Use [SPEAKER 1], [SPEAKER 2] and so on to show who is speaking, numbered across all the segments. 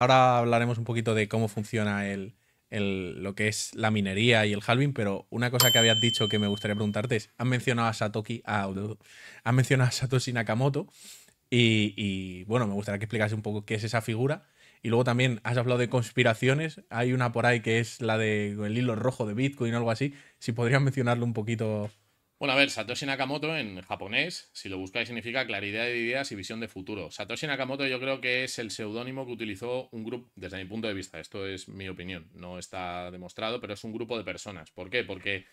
[SPEAKER 1] Ahora hablaremos un poquito de cómo funciona el, lo que es la minería y el halving, pero una cosa que habías dicho que me gustaría preguntarte es, han mencionado a Satoki, mencionado Satoshi Nakamoto y, bueno, me gustaría que explicase un poco qué es esa figura. Y luego también has hablado de conspiraciones, hay una por ahí que es la del el hilo rojo de Bitcoin o algo así, si podrías mencionarlo un poquito
[SPEAKER 2] bueno, a ver, Satoshi Nakamoto en japonés, si lo buscáis, significa claridad de ideas y visión de futuro. Satoshi Nakamoto yo creo que es el seudónimo que utilizó un grupo, desde mi punto de vista, esto es mi opinión, no está demostrado, pero es un grupo de personas. ¿Por qué? Porque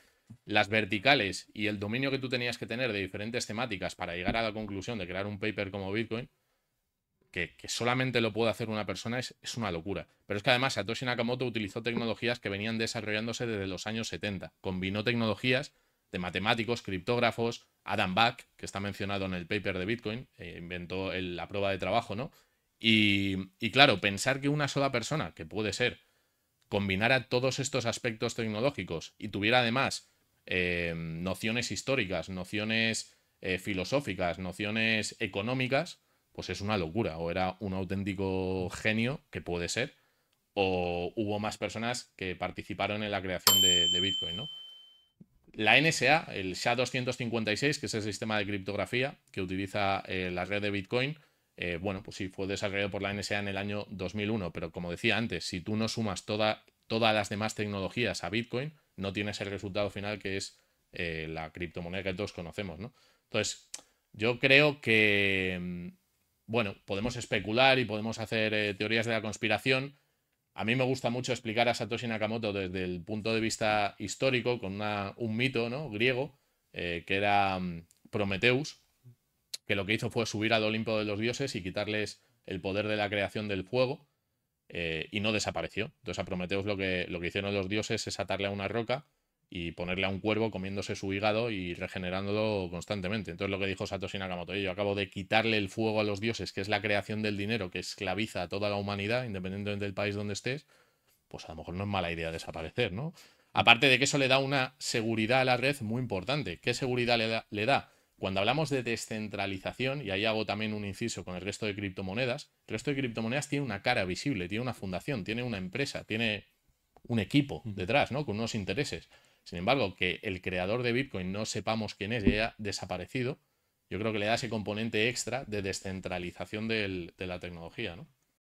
[SPEAKER 2] las verticales y el dominio que tú tenías que tener de diferentes temáticas para llegar a la conclusión de crear un paper como Bitcoin, que, solamente lo puede hacer una persona, es, es una locura. Pero es que además Satoshi Nakamoto utilizó tecnologías que venían desarrollándose desde los años 70, combinó tecnologías de matemáticos, criptógrafos, Adam Back, que está mencionado en el paper de Bitcoin, eh, inventó la prueba de trabajo, ¿no? Y, claro, pensar que una sola persona, que puede ser, combinara todos estos aspectos tecnológicos y tuviera además eh, nociones históricas, nociones eh, filosóficas, nociones económicas, pues es una locura. O era un auténtico genio, que puede ser, o hubo más personas que participaron en la creación de Bitcoin, ¿no? La NSA, el SHA-256, que es el sistema de criptografía que utiliza eh, la red de Bitcoin, eh, bueno, pues sí, fue desarrollado por la NSA en el año 2001, pero como decía antes, si tú no sumas toda, todas las demás tecnologías a Bitcoin, no tienes el resultado final que es eh, la criptomoneda que todos conocemos, ¿no? Entonces, yo creo que, mm, bueno, podemos especular y podemos hacer teorías de la conspiración, a mí me gusta mucho explicar a Satoshi Nakamoto desde el punto de vista histórico, con un mito ¿no? griego, eh, que era mm, Prometeus, que lo que hizo fue subir al Olimpo de los dioses y quitarles el poder de la creación del fuego, eh, y no desapareció. Entonces a Prometeus lo que, lo que hicieron los dioses es atarle a una roca y ponerle a un cuervo comiéndose su hígado y regenerándolo constantemente. Entonces lo que dijo Satoshi Nakamoto, yo acabo de quitarle el fuego a los dioses, que es la creación del dinero que esclaviza a toda la humanidad, independientemente del país donde estés, pues a lo mejor no es mala idea desaparecer, ¿no? Aparte de que eso le da una seguridad a la red muy importante. ¿Qué seguridad le da? Le da? Cuando hablamos de descentralización, y ahí hago también un inciso con el resto de criptomonedas, el resto de criptomonedas tiene una cara visible, tiene una fundación, tiene una empresa, tiene un equipo detrás, ¿no? Con unos intereses. Sin embargo, que el creador de Bitcoin no sepamos quién es y haya desaparecido, yo creo que le da ese componente extra de descentralización de la tecnología, ¿no?